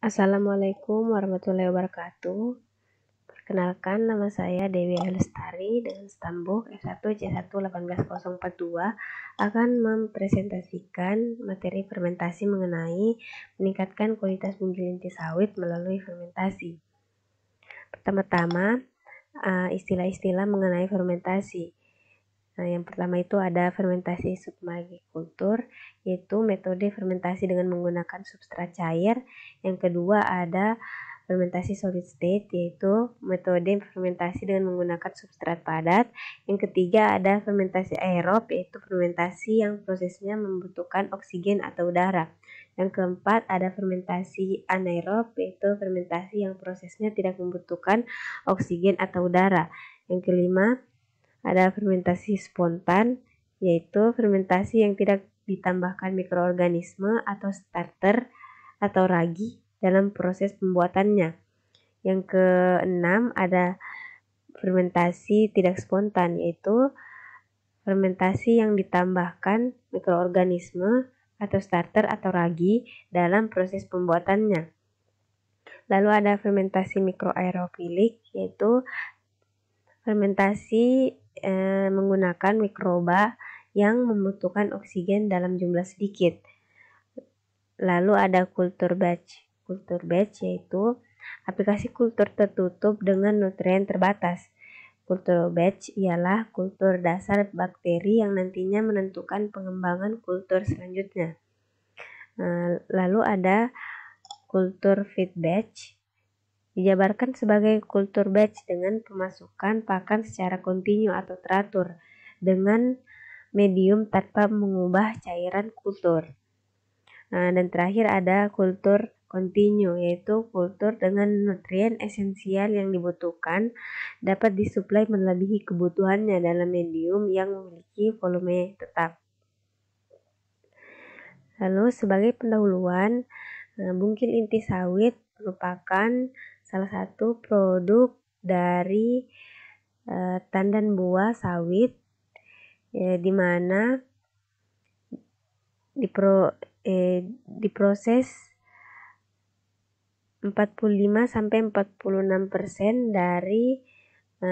Assalamualaikum warahmatullahi wabarakatuh. Perkenalkan nama saya Dewi Lestari dengan stambuk F1C1-18042 akan mempresentasikan materi fermentasi mengenai meningkatkan kualitas bumbu inti sawit melalui fermentasi. Pertama-tama, eh, istilah-istilah mengenai fermentasi. Nah, yang pertama itu ada fermentasi submagikultur, yaitu metode fermentasi dengan menggunakan substrat cair. Yang kedua ada fermentasi solid state, yaitu metode fermentasi dengan menggunakan substrat padat. Yang ketiga ada fermentasi aerob, yaitu fermentasi yang prosesnya membutuhkan oksigen atau udara. Yang keempat ada fermentasi anaerob, yaitu fermentasi yang prosesnya tidak membutuhkan oksigen atau udara. Yang kelima ada fermentasi spontan, yaitu fermentasi yang tidak ditambahkan mikroorganisme atau starter atau ragi dalam proses pembuatannya. Yang keenam ada fermentasi tidak spontan yaitu fermentasi yang ditambahkan mikroorganisme atau starter atau ragi dalam proses pembuatannya. Lalu ada fermentasi mikroaerofilik yaitu fermentasi eh, menggunakan mikroba yang membutuhkan oksigen dalam jumlah sedikit. Lalu ada kultur batch. Kultur batch yaitu aplikasi kultur tertutup dengan nutrien terbatas. Kultur batch ialah kultur dasar bakteri yang nantinya menentukan pengembangan kultur selanjutnya. Eh, lalu ada kultur feed batch dijabarkan sebagai kultur batch dengan pemasukan pakan secara kontinu atau teratur dengan medium tanpa mengubah cairan kultur. Nah, dan terakhir ada kultur kontinu yaitu kultur dengan nutrien esensial yang dibutuhkan dapat disuplai melebihi kebutuhannya dalam medium yang memiliki volume tetap. Lalu sebagai pendahuluan, eh, bungkil inti sawit merupakan salah satu produk dari e, tandan buah sawit e, di mana dipro, e, diproses 45 sampai 46 persen dari e,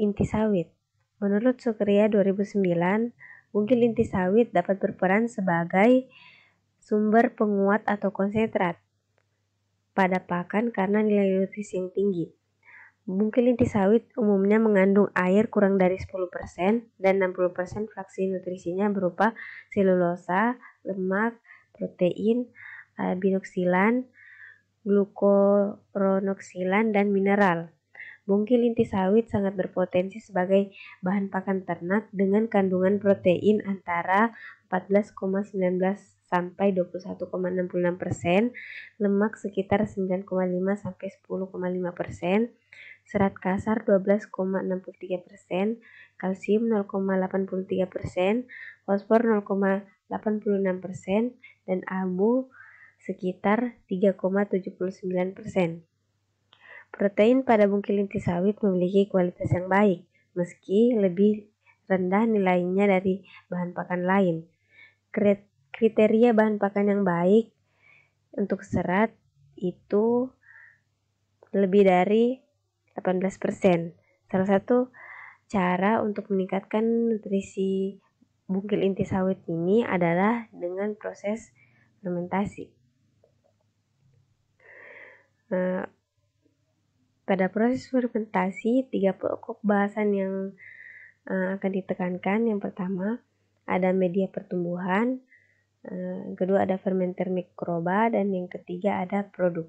inti sawit. Menurut Sukria 2009, mungkin inti sawit dapat berperan sebagai sumber penguat atau konsentrat pada pakan karena nilai nutrisi yang tinggi. Mungkin inti sawit umumnya mengandung air kurang dari 10% dan 60% fraksi nutrisinya berupa selulosa, lemak, protein, binoksilan, glukoronoksilan, dan mineral. Bungkil inti sawit sangat berpotensi sebagai bahan pakan ternak dengan kandungan protein antara 14,19 sampai 21,66 persen, lemak sekitar 9,5 sampai 10,5 persen, serat kasar 12,63 persen, kalsium 0,83 persen, fosfor 0,86 persen, dan abu sekitar 3,79 persen. Protein pada bungkil inti sawit memiliki kualitas yang baik, meski lebih rendah nilainya dari bahan pakan lain. Kriteria bahan pakan yang baik untuk serat itu lebih dari 18%. Salah satu cara untuk meningkatkan nutrisi bungkil inti sawit ini adalah dengan proses fermentasi. Eh, pada proses fermentasi, tiga pokok bahasan yang uh, akan ditekankan. Yang pertama, ada media pertumbuhan, uh, yang kedua ada fermenter mikroba, dan yang ketiga ada produk.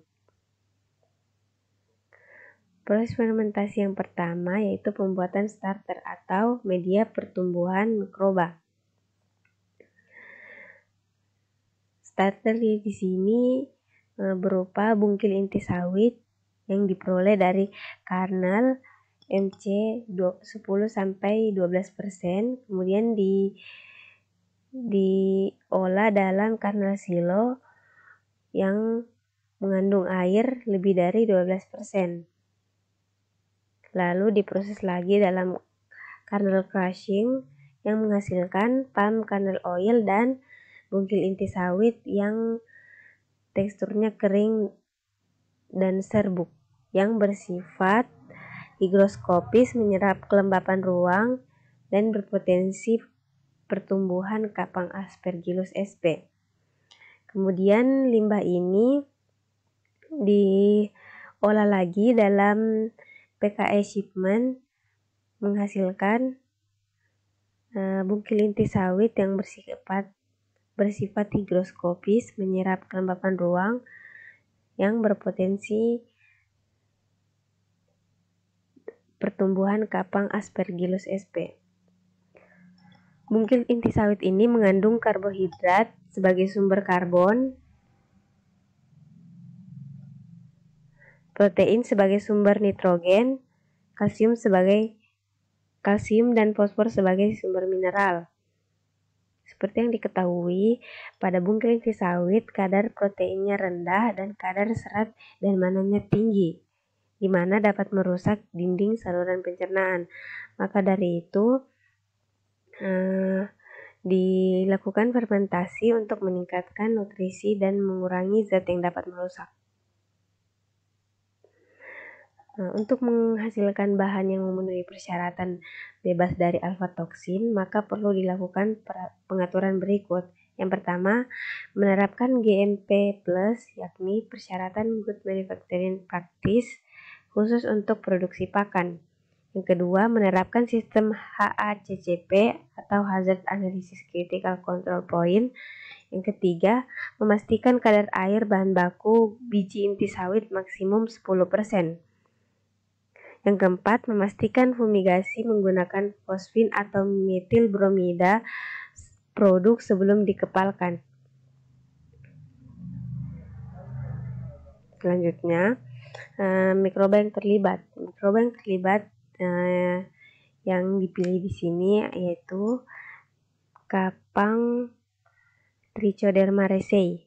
Proses fermentasi yang pertama yaitu pembuatan starter atau media pertumbuhan mikroba. Starter di sini eh, berupa bungkil inti sawit yang diperoleh dari kernel MC 10 sampai 12%, kemudian di diolah dalam kernel silo yang mengandung air lebih dari 12%. Lalu diproses lagi dalam kernel crushing yang menghasilkan palm kernel oil dan bungkil inti sawit yang teksturnya kering dan serbuk yang bersifat higroskopis menyerap kelembapan ruang dan berpotensi pertumbuhan kapang aspergillus sp. Kemudian limbah ini diolah lagi dalam PKE shipment menghasilkan uh, e, bungkil inti sawit yang bersifat bersifat higroskopis menyerap kelembapan ruang yang berpotensi pertumbuhan kapang aspergillus sp. Mungkin inti sawit ini mengandung karbohidrat sebagai sumber karbon, protein sebagai sumber nitrogen, kalsium sebagai kalsium dan fosfor sebagai sumber mineral. Seperti yang diketahui, pada bungkil inti sawit kadar proteinnya rendah dan kadar serat dan mananya tinggi di mana dapat merusak dinding saluran pencernaan. Maka dari itu, uh, dilakukan fermentasi untuk meningkatkan nutrisi dan mengurangi zat yang dapat merusak. Eh, untuk menghasilkan bahan yang memenuhi persyaratan bebas dari alfa toksin, maka perlu dilakukan pengaturan berikut. Yang pertama, menerapkan GMP+, yakni persyaratan Good Manufacturing Practice khusus untuk produksi pakan. Yang kedua, menerapkan sistem HACCP atau Hazard Analysis Critical Control Point. Yang ketiga, memastikan kadar air bahan baku biji inti sawit maksimum 10%. Yang keempat, memastikan fumigasi menggunakan fosfin atau metil bromida produk sebelum dikepalkan. Selanjutnya, uh, eh, mikroba yang terlibat. Mikroba yang terlibat uh, yang dipilih di sini yaitu Kapang Trichoderma resei.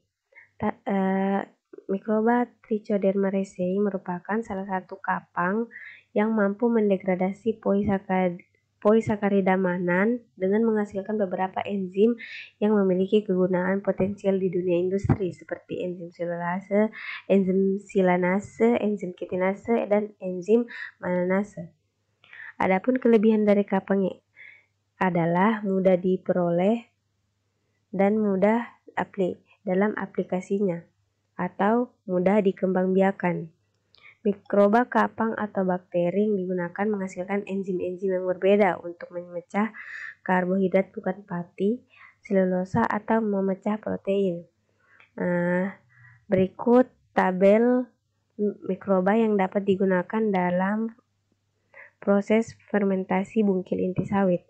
Ta, uh, mikroba Trichoderma resei merupakan salah satu kapang yang mampu mendegradasi polisakarida polisakarida manan dengan menghasilkan beberapa enzim yang memiliki kegunaan potensial di dunia industri seperti enzim selulase, enzim silanase, enzim kitinase, dan enzim mananase. Adapun kelebihan dari kapeng adalah mudah diperoleh dan mudah apli dalam aplikasinya atau mudah dikembangbiakan. Mikroba kapang atau bakteri yang digunakan menghasilkan enzim-enzim yang berbeda untuk memecah karbohidrat bukan pati, selulosa atau memecah protein. Nah, berikut tabel mikroba yang dapat digunakan dalam proses fermentasi bungkil inti sawit.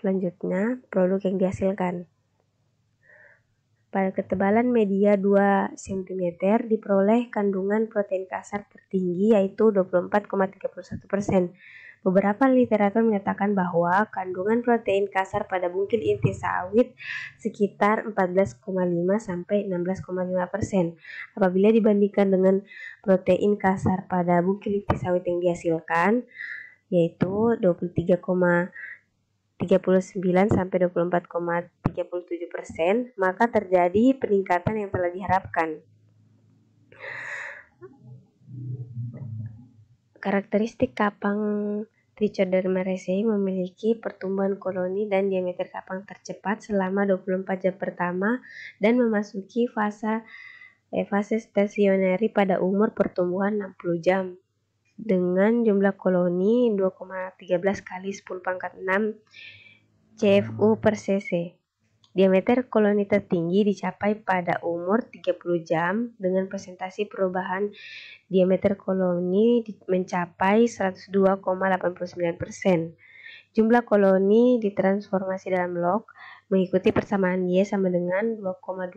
Selanjutnya, produk yang dihasilkan pada ketebalan media 2 cm diperoleh kandungan protein kasar tertinggi yaitu 24,31%. Beberapa literatur menyatakan bahwa kandungan protein kasar pada bungkil inti sawit sekitar 14,5 sampai 16,5%. Apabila dibandingkan dengan protein kasar pada bungkil inti sawit yang dihasilkan yaitu 23,39 sampai 37%, maka terjadi peningkatan yang telah diharapkan. Karakteristik kapang Trichoderma resei memiliki pertumbuhan koloni dan diameter kapang tercepat selama 24 jam pertama dan memasuki fase eh, fase stasioneri pada umur pertumbuhan 60 jam dengan jumlah koloni 2,13 kali 10 pangkat 6 CFU per cc. Diameter koloni tertinggi dicapai pada umur 30 jam dengan presentasi perubahan diameter koloni mencapai 102,89%. Jumlah koloni ditransformasi dalam log mengikuti persamaan Y sama dengan 2,29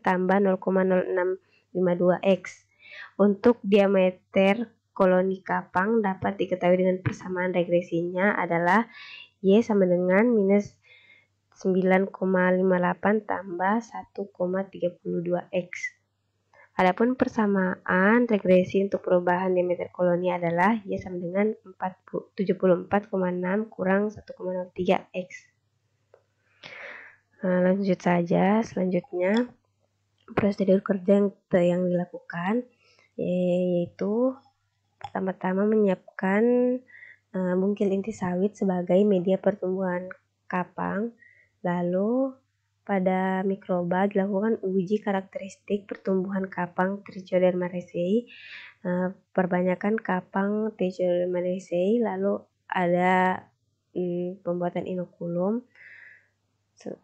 tambah 0,0652X. Untuk diameter koloni kapang dapat diketahui dengan persamaan regresinya adalah Y sama dengan minus 9,58 tambah 1,32x. Adapun persamaan regresi untuk perubahan diameter koloni adalah Y sama dengan 74,6 kurang 1,03x. Nah, lanjut saja, selanjutnya prosedur kerja yang, yang dilakukan yaitu pertama-tama menyiapkan uh, bungkil inti sawit sebagai media pertumbuhan kapang Lalu, pada mikroba dilakukan uji karakteristik pertumbuhan kapang Trichoderma raceae. Eh, perbanyakan kapang Trichoderma raceae, lalu ada hmm, pembuatan inokulum.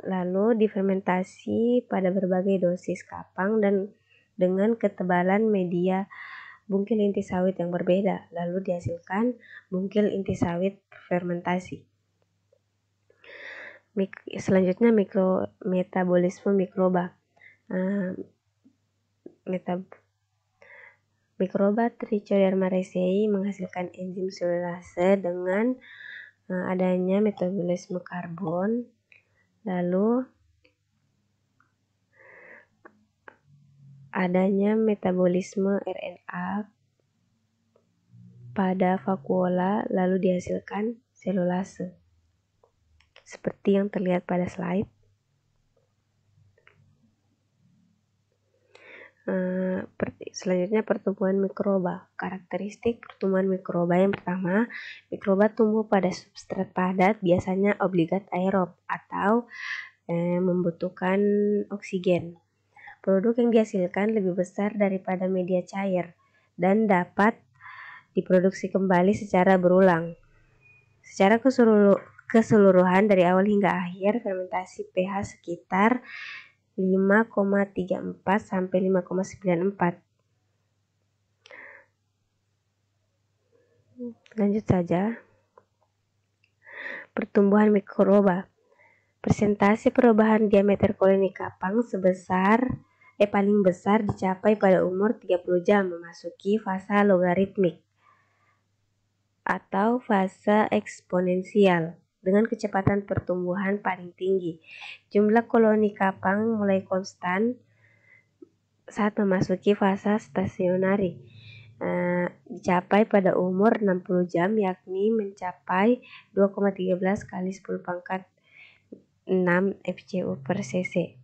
Lalu difermentasi pada berbagai dosis kapang dan dengan ketebalan media bungkil inti sawit yang berbeda, lalu dihasilkan bungkil inti sawit fermentasi mik selanjutnya mikro metabolisme mikroba uh, metab mikroba Trichoderma raceae menghasilkan enzim selulase dengan uh, adanya metabolisme karbon lalu adanya metabolisme RNA pada vakuola lalu dihasilkan selulase seperti yang terlihat pada slide. Eh, selanjutnya pertumbuhan mikroba. Karakteristik pertumbuhan mikroba yang pertama, mikroba tumbuh pada substrat padat biasanya obligat aerob atau eh, membutuhkan oksigen. Produk yang dihasilkan lebih besar daripada media cair dan dapat diproduksi kembali secara berulang. Secara keseluruhan keseluruhan dari awal hingga akhir fermentasi pH sekitar 5,34 sampai 5,94. Lanjut saja. Pertumbuhan mikroba. Persentase perubahan diameter koloni kapang sebesar eh paling besar dicapai pada umur 30 jam memasuki fase logaritmik atau fase eksponensial dengan kecepatan pertumbuhan paling tinggi. Jumlah koloni kapang mulai konstan saat memasuki fase stasionari eh, dicapai pada umur 60 jam yakni mencapai 2,13 kali 10 pangkat 6 FCU per cc.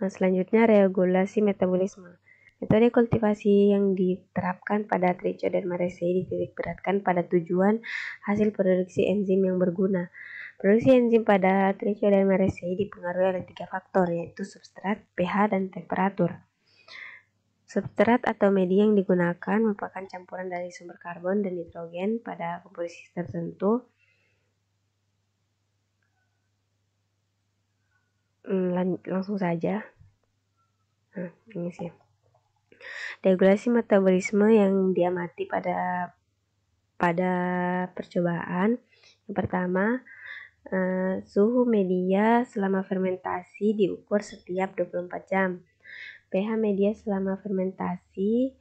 Nah, selanjutnya regulasi metabolisme. Metode kultivasi yang diterapkan pada dan raceae dititik beratkan pada tujuan hasil produksi enzim yang berguna. Produksi enzim pada dan raceae dipengaruhi oleh tiga faktor yaitu substrat, pH, dan temperatur. Substrat atau media yang digunakan merupakan campuran dari sumber karbon dan nitrogen pada komposisi tertentu. Hmm, langsung saja. Nah, ini sih. Regulasi metabolisme yang diamati pada pada percobaan yang pertama eh, suhu media selama fermentasi diukur setiap 24 jam. pH media selama fermentasi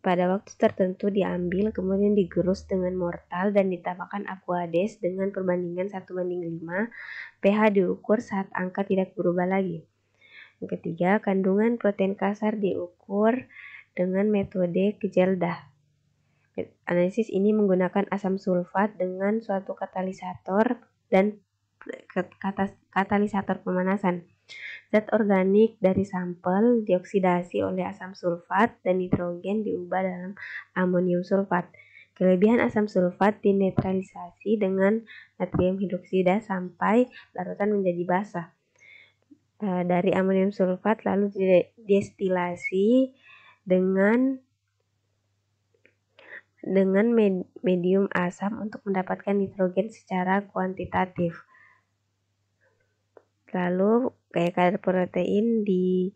pada waktu tertentu diambil kemudian digerus dengan mortal dan ditambahkan aquades dengan perbandingan 1 banding 5 pH diukur saat angka tidak berubah lagi Ketiga, kandungan protein kasar diukur dengan metode Kejeldah. Analisis ini menggunakan asam sulfat dengan suatu katalisator dan katalisator pemanasan. Zat organik dari sampel dioksidasi oleh asam sulfat dan nitrogen diubah dalam amonium sulfat. Kelebihan asam sulfat dinetralisasi dengan natrium hidroksida sampai larutan menjadi basah. Eh, dari amonium sulfat lalu didestilasi dengan dengan medium asam untuk mendapatkan nitrogen secara kuantitatif. Lalu gaya kadar protein di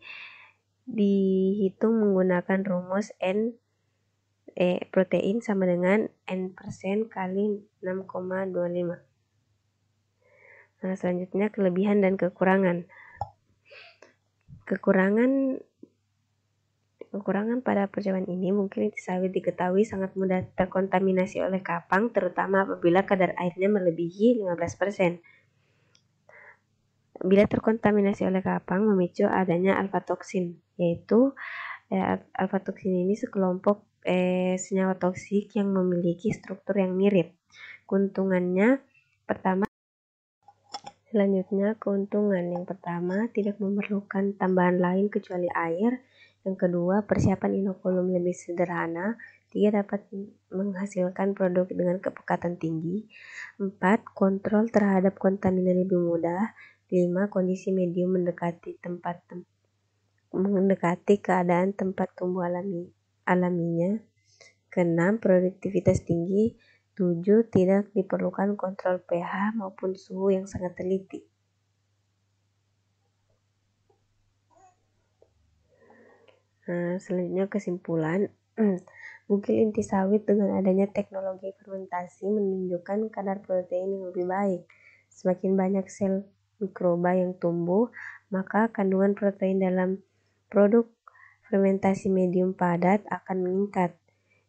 dihitung menggunakan rumus N eh, protein sama dengan N persen kali 6,25. Nah, selanjutnya kelebihan dan kekurangan. Kekurangan kekurangan pada percobaan ini mungkin sawit diketahui sangat mudah terkontaminasi oleh kapang terutama apabila kadar airnya melebihi 15%. Bila terkontaminasi oleh kapang memicu adanya alfatoksin yaitu eh, alfa ini sekelompok eh, senyawa toksik yang memiliki struktur yang mirip. Keuntungannya pertama Selanjutnya, keuntungan. Yang pertama, tidak memerlukan tambahan lain kecuali air. Yang kedua, persiapan inokulum lebih sederhana. Tiga, dapat menghasilkan produk dengan kepekatan tinggi. Empat, kontrol terhadap kontaminan lebih mudah. Lima, kondisi medium mendekati tempat tem mendekati keadaan tempat tumbuh alami alaminya. Keenam, produktivitas tinggi 7. Tidak diperlukan kontrol pH maupun suhu yang sangat teliti. Nah, selanjutnya kesimpulan. Mungkin inti sawit dengan adanya teknologi fermentasi menunjukkan kadar protein yang lebih baik. Semakin banyak sel mikroba yang tumbuh, maka kandungan protein dalam produk fermentasi medium padat akan meningkat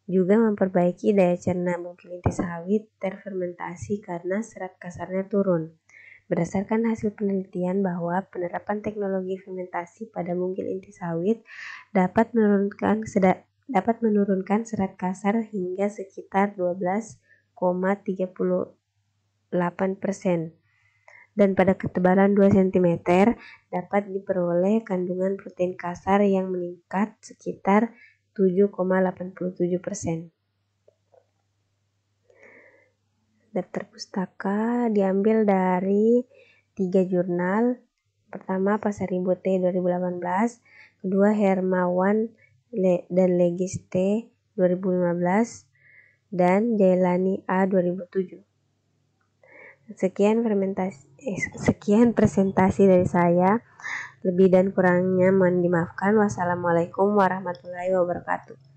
juga memperbaiki daya cerna mungkin inti sawit terfermentasi karena serat kasarnya turun. Berdasarkan hasil penelitian bahwa penerapan teknologi fermentasi pada mungkin inti sawit dapat menurunkan dapat menurunkan serat kasar hingga sekitar 12,38 persen dan pada ketebalan 2 cm dapat diperoleh kandungan protein kasar yang meningkat sekitar 7,87 persen. Daftar pustaka diambil dari tiga jurnal. Pertama Pasar Ibu T 2018, kedua Hermawan dan Legis T 2015, dan Jailani A 2007. Sekian fermentasi eh, sekian presentasi dari saya. Lebih dan kurangnya mohon dimaafkan. Wassalamualaikum warahmatullahi wabarakatuh.